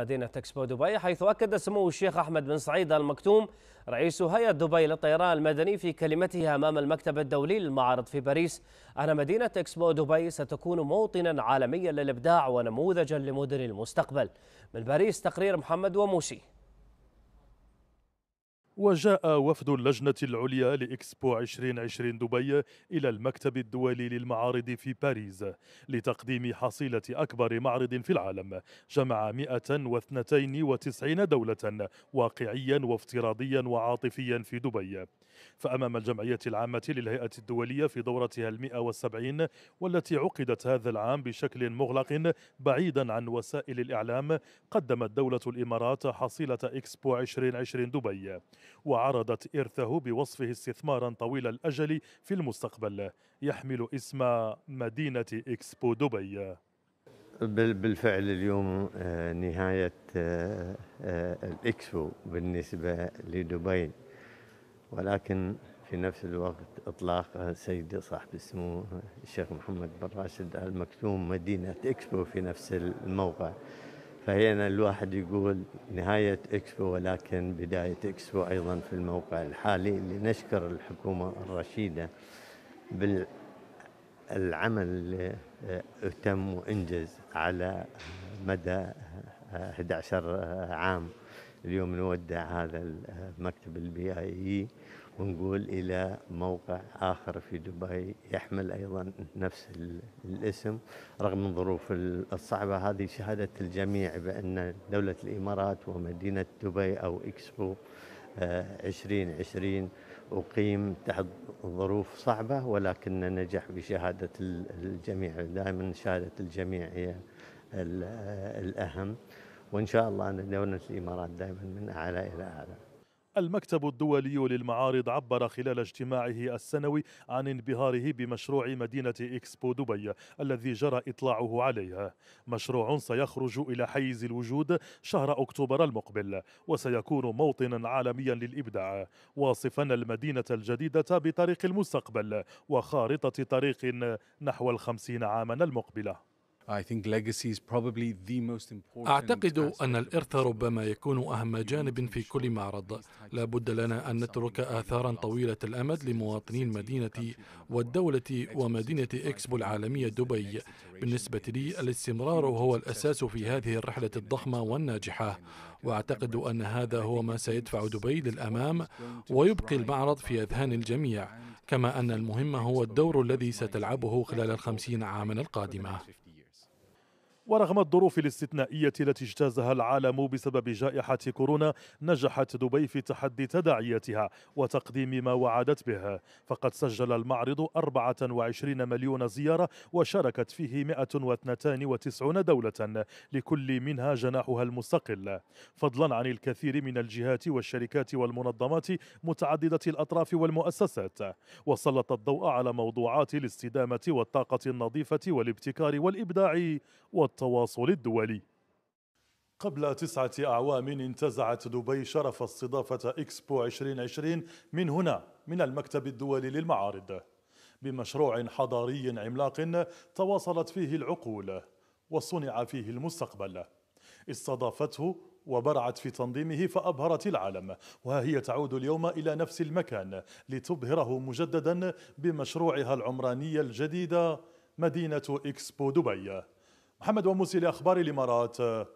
مدينة اكسبو دبي حيث أكد سمو الشيخ أحمد بن سعيد المكتوم رئيس هيئة دبي للطيران المدني في كلمته أمام المكتب الدولي للمعارض في باريس أن مدينة اكسبو دبي ستكون موطنا عالميا للإبداع ونموذجا لمدن المستقبل من باريس تقرير محمد وموسي وجاء وفد اللجنة العليا لإكسبو 2020 دبي إلى المكتب الدولي للمعارض في باريس لتقديم حصيلة أكبر معرض في العالم جمع 192 دولة واقعيا وافتراضيا وعاطفيا في دبي فأمام الجمعية العامة للهيئة الدولية في دورتها المئة والسبعين والتي عقدت هذا العام بشكل مغلق بعيدا عن وسائل الإعلام قدمت دولة الإمارات حصيلة إكسبو 2020 دبي وعرضت إرثه بوصفه استثمارا طويل الأجل في المستقبل يحمل اسم مدينة إكسبو دبي بالفعل اليوم آه، نهاية آه، آه، الإكسبو بالنسبة لدبي ولكن في نفس الوقت إطلاق سيد صاحب السمو الشيخ محمد بن راشد آل مكتوم مدينة إكسبو في نفس الموقع فهنا الواحد يقول نهاية إكسبو ولكن بداية إكسبو أيضا في الموقع الحالي اللي نشكر الحكومة الرشيدة بالعمل اللي آه، تم وإنجز على مدى 11 آه، عام اليوم نودع هذا المكتب البيئي ونقول إلى موقع آخر في دبي يحمل أيضا نفس الاسم رغم الظروف الصعبة هذه شهادة الجميع بأن دولة الإمارات ومدينة دبي أو إكسبو 2020 آه، أقيم تحت ظروف صعبة ولكن نجح بشهادة الجميع دائما شهادة الجميع هي آه، الأهم وإن شاء الله أن دولة الإمارات دائما من أعلى إلى أعلى المكتب الدولي للمعارض عبر خلال اجتماعه السنوي عن انبهاره بمشروع مدينة إكسبو دبي الذي جرى إطلاعه عليها مشروع سيخرج إلى حيز الوجود شهر أكتوبر المقبل وسيكون موطنا عالميا للإبداع واصفا المدينة الجديدة بطريق المستقبل وخارطة طريق نحو الخمسين عاما المقبلة أعتقد أن الإرث ربما يكون أهم جانب في كل معرض لا بد لنا أن نترك آثارا طويلة الأمد لمواطني المدينة والدولة ومدينة إكسبو العالمية دبي بالنسبة لي الاستمرار هو الأساس في هذه الرحلة الضخمة والناجحة وأعتقد أن هذا هو ما سيدفع دبي للأمام ويبقي المعرض في أذهان الجميع كما أن المهم هو الدور الذي ستلعبه خلال الخمسين عاما القادمة ورغم الظروف الاستثنائية التي اجتازها العالم بسبب جائحة كورونا نجحت دبي في تحدي تداعياتها وتقديم ما وعدت به فقد سجل المعرض 24 مليون زيارة وشاركت فيه 192 دولة لكل منها جناحها المستقل فضلا عن الكثير من الجهات والشركات والمنظمات متعددة الأطراف والمؤسسات وسلط الضوء على موضوعات الاستدامة والطاقة النظيفة والابتكار والإبداع والطاقة التواصل الدولي قبل تسعة أعوام انتزعت دبي شرف استضافة إكسبو 2020 من هنا من المكتب الدولي للمعارض بمشروع حضاري عملاق تواصلت فيه العقول وصنع فيه المستقبل استضافته وبرعت في تنظيمه فأبهرت العالم وهي تعود اليوم إلى نفس المكان لتبهره مجددا بمشروعها العمرانية الجديدة مدينة إكسبو دبي محمد وموسي لأخبار الإمارات